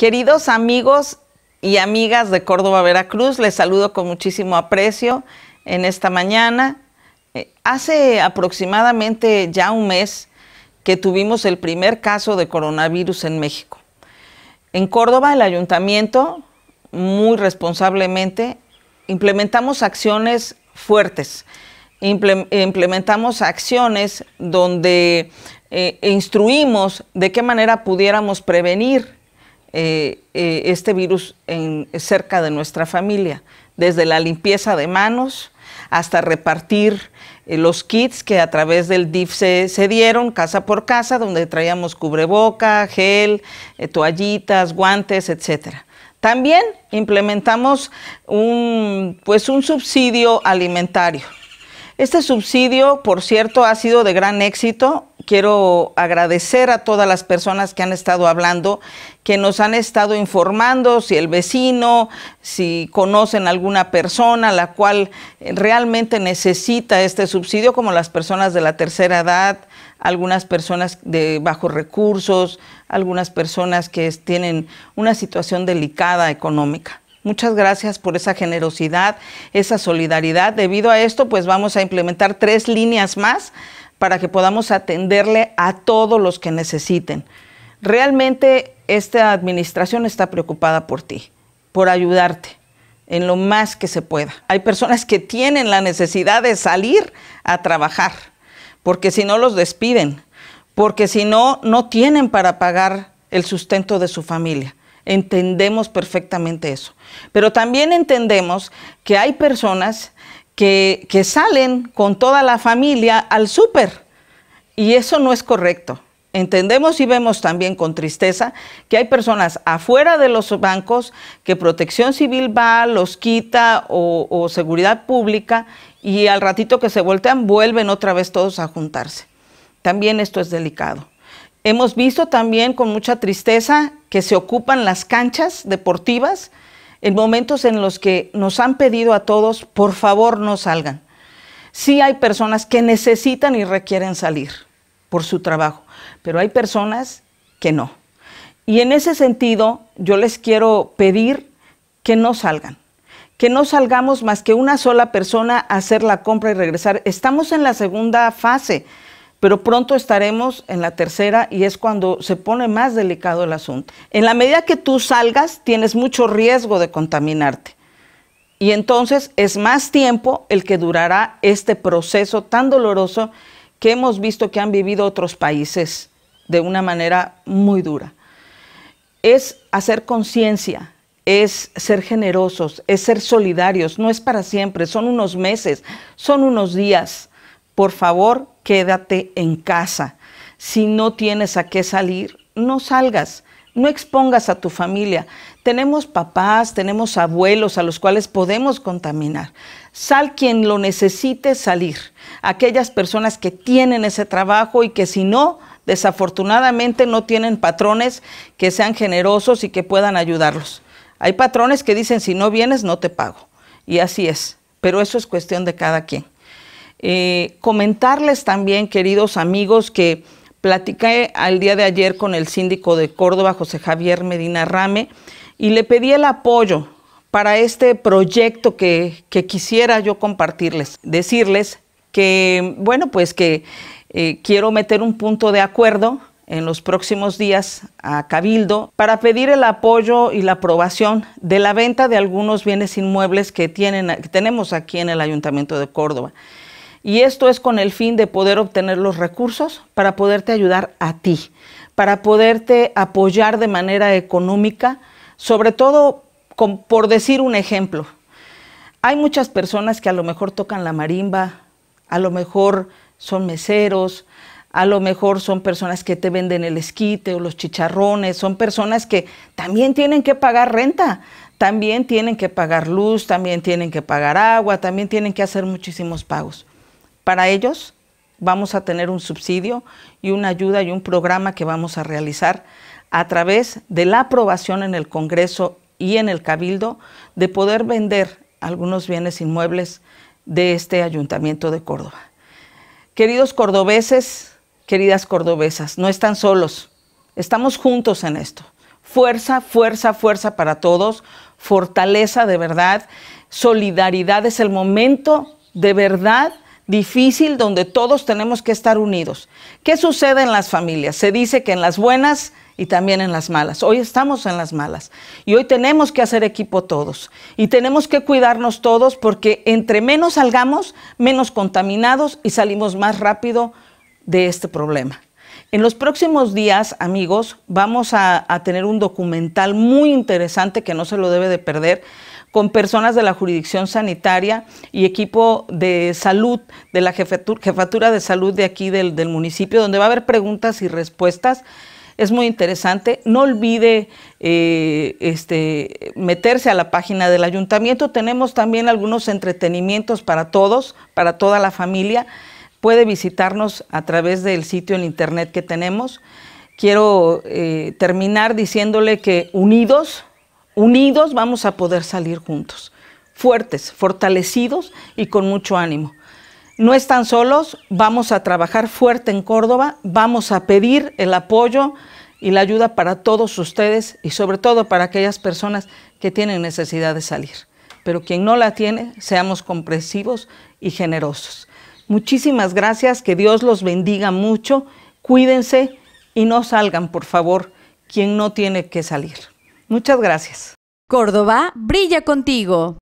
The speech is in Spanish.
Queridos amigos y amigas de Córdoba, Veracruz, les saludo con muchísimo aprecio en esta mañana. Eh, hace aproximadamente ya un mes que tuvimos el primer caso de coronavirus en México. En Córdoba, el ayuntamiento, muy responsablemente, implementamos acciones fuertes, implementamos acciones donde eh, instruimos de qué manera pudiéramos prevenir eh, eh, este virus cerca de nuestra familia, desde la limpieza de manos hasta repartir eh, los kits que a través del DIF se, dieron casa por casa, donde traíamos cubreboca, gel, toallitas, guantes, etc. También implementamos un, pues un subsidio alimentario. Este subsidio, por cierto, ha sido de gran éxito quiero agradecer a todas las personas que han estado hablando, que nos han estado informando si el vecino, si conocen alguna persona la cual realmente necesita este subsidio, como las personas de la tercera edad, algunas personas de bajos recursos, algunas personas que tienen una situación delicada económica. Muchas gracias por esa generosidad, esa solidaridad. Debido a esto, pues vamos a implementar tres líneas más para que podamos atenderle a todos los que necesiten. Realmente esta administración está preocupada por ti, por ayudarte en lo más que se pueda. Hay personas que tienen la necesidad de salir a trabajar, porque si no los despiden, porque si no, no tienen para pagar el sustento de su familia. Entendemos perfectamente eso. Pero también entendemos que hay personas que, salen con toda la familia al súper. Y eso no es correcto. Entendemos y vemos también con tristeza que hay personas afuera de los bancos que protección civil va, los quita o, o, seguridad pública y al ratito que se voltean vuelven otra vez todos a juntarse. También esto es delicado. Hemos visto también con mucha tristeza que se ocupan las canchas deportivas en momentos en los que nos han pedido a todos, por favor no salgan. Sí hay personas que necesitan y requieren salir por su trabajo, pero hay personas que no. Y en ese sentido, yo les quiero pedir que no salgan, que no salgamos más que una sola persona a hacer la compra y regresar. Estamos en la segunda fase pero pronto estaremos en la tercera y es cuando se pone más delicado el asunto. En la medida que tú salgas, tienes mucho riesgo de contaminarte. Y entonces es más tiempo el que durará este proceso tan doloroso que hemos visto que han vivido otros países de una manera muy dura. Es hacer conciencia, es ser generosos, es ser solidarios, no es para siempre, son unos meses, son unos días por favor, quédate en casa. Si no tienes a qué salir, no salgas. No expongas a tu familia. Tenemos papás, tenemos abuelos a los cuales podemos contaminar. Sal quien lo necesite salir. Aquellas personas que tienen ese trabajo y que si no, desafortunadamente no tienen patrones que sean generosos y que puedan ayudarlos. Hay patrones que dicen, si no vienes, no te pago. Y así es. Pero eso es cuestión de cada quien. Eh, comentarles también, queridos amigos, que platiqué al día de ayer con el síndico de Córdoba, José Javier Medina Rame, y le pedí el apoyo para este proyecto que, quisiera yo compartirles, decirles que, bueno, pues que eh, quiero meter un punto de acuerdo en los próximos días a Cabildo para pedir el apoyo y la aprobación de la venta de algunos bienes inmuebles que, que tenemos aquí en el Ayuntamiento de Córdoba. Y esto es con el fin de poder obtener los recursos para poderte ayudar a ti, para poderte apoyar de manera económica, sobre todo por decir un ejemplo. Hay muchas personas que a lo mejor tocan la marimba, a lo mejor son meseros, a lo mejor son personas que te venden el esquite o los chicharrones, son personas que también tienen que pagar renta, también tienen que pagar luz, también tienen que pagar agua, también tienen que hacer muchísimos pagos. Para ellos vamos a tener un subsidio y una ayuda y un programa que vamos a realizar a través de la aprobación en el Congreso y en el Cabildo de poder vender algunos bienes inmuebles de este Ayuntamiento de Córdoba. Queridos cordobeses, queridas cordobesas, no están solos, estamos juntos en esto. Fuerza, fuerza, fuerza para todos, fortaleza de verdad, solidaridad es el momento de verdad difícil donde todos tenemos que estar unidos. ¿Qué sucede en las familias? Se dice que en las buenas y también en las malas. Hoy estamos en las malas y hoy tenemos que hacer equipo todos y tenemos que cuidarnos todos porque entre menos salgamos, menos contaminados y salimos más rápido de este problema. En los próximos días, amigos, vamos a, tener un documental muy interesante que no se lo debe de perder con personas de la jurisdicción sanitaria y equipo de salud de la jefatura de salud de aquí del, municipio, donde va a haber preguntas y respuestas es muy interesante. No olvide eh, este, meterse a la página del ayuntamiento. Tenemos también algunos entretenimientos para todos, para toda la familia. Puede visitarnos a través del sitio en internet que tenemos. Quiero eh, terminar diciéndole que unidos unidos vamos a poder salir juntos, fuertes, fortalecidos y con mucho ánimo. No están solos, vamos a trabajar fuerte en Córdoba, vamos a pedir el apoyo y la ayuda para todos ustedes y sobre todo para aquellas personas que tienen necesidad de salir. Pero quien no la tiene, seamos comprensivos y generosos. Muchísimas gracias, que Dios los bendiga mucho, cuídense y no salgan, por favor, quien no tiene que salir. Muchas gracias. Córdoba brilla contigo.